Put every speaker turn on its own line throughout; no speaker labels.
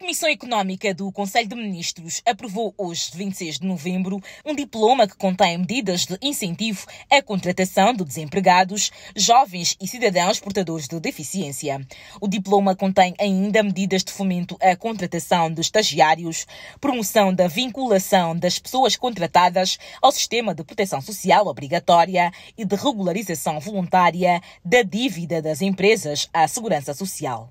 Comissão Económica do Conselho de Ministros aprovou hoje, 26 de novembro, um diploma que contém medidas de incentivo à contratação de desempregados, jovens e cidadãos portadores de deficiência. O diploma contém ainda medidas de fomento à contratação de estagiários, promoção da vinculação das pessoas contratadas ao sistema de proteção social obrigatória e de regularização voluntária da dívida das empresas à segurança social.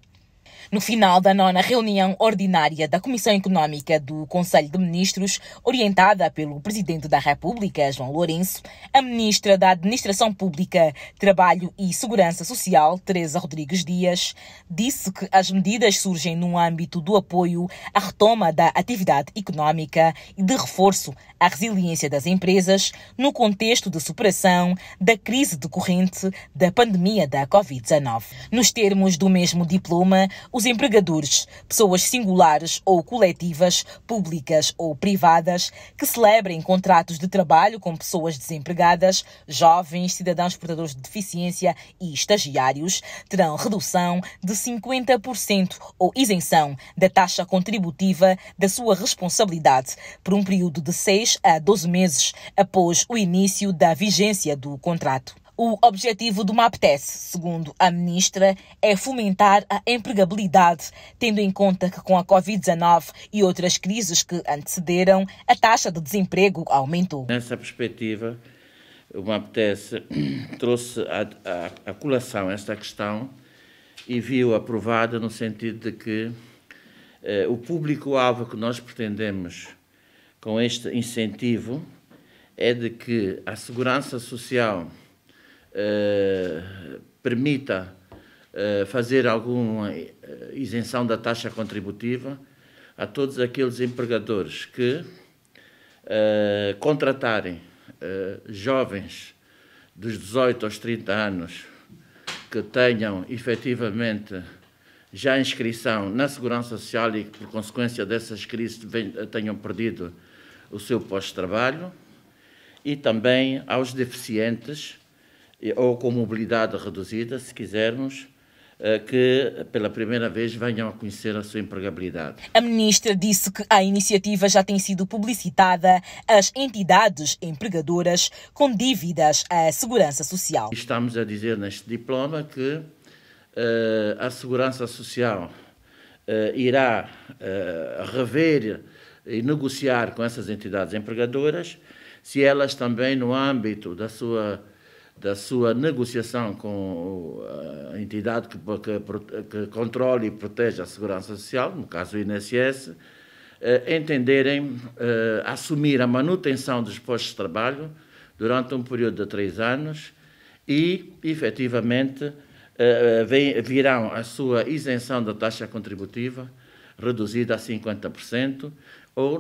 No final da nona reunião ordinária da Comissão Económica do Conselho de Ministros, orientada pelo Presidente da República, João Lourenço, a Ministra da Administração Pública, Trabalho e Segurança Social, Teresa Rodrigues Dias, disse que as medidas surgem no âmbito do apoio à retoma da atividade económica e de reforço à resiliência das empresas no contexto de superação da crise decorrente da pandemia da Covid-19. Nos termos do mesmo diploma, os empregadores, pessoas singulares ou coletivas, públicas ou privadas, que celebrem contratos de trabalho com pessoas desempregadas, jovens, cidadãos portadores de deficiência e estagiários, terão redução de 50% ou isenção da taxa contributiva da sua responsabilidade por um período de 6 a 12 meses após o início da vigência do contrato. O objetivo do MAPTES, segundo a ministra, é fomentar a empregabilidade, tendo em conta que com a Covid-19 e outras crises que antecederam, a taxa de desemprego aumentou.
Nessa perspectiva, o MAPTES trouxe à colação esta questão e viu aprovada no sentido de que eh, o público-alvo que nós pretendemos com este incentivo é de que a segurança social eh, permita uh, fazer alguma eh, isenção da taxa contributiva a todos aqueles empregadores que uh, contratarem jovens dos 18 aos 30 anos que tenham efetivamente já inscrição na Segurança Social e que, por consequência dessas crises, tenham perdido o seu posto de trabalho e também aos deficientes ou com mobilidade reduzida, se quisermos, eh, que pela primeira vez venham a conhecer a sua empregabilidade.
A ministra disse que a iniciativa já tem sido publicitada às entidades empregadoras com dívidas à segurança social.
Estamos a dizer neste diploma que uh, a segurança social uh, irá uh, rever e negociar com essas entidades empregadoras se elas também no âmbito da sua da sua negociação com a entidade que, que, que controla e protege a segurança social, no caso o INSS, eh, entenderem eh, assumir a manutenção dos postos de trabalho durante um período de três anos e, efetivamente, eh, virão a sua isenção da taxa contributiva reduzida a 50%, ou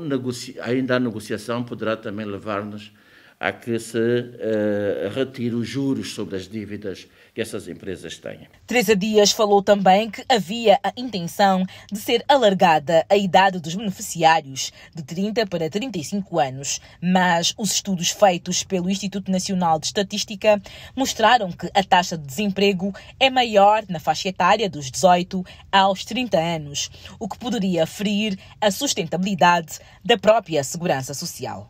ainda a negociação poderá também levar-nos a que se uh, retire os juros sobre as dívidas que essas empresas têm.
Teresa Dias falou também que havia a intenção de ser alargada a idade dos beneficiários de 30 para 35 anos, mas os estudos feitos pelo Instituto Nacional de Estatística mostraram que a taxa de desemprego é maior na faixa etária dos 18 aos 30 anos, o que poderia ferir a sustentabilidade da própria segurança social.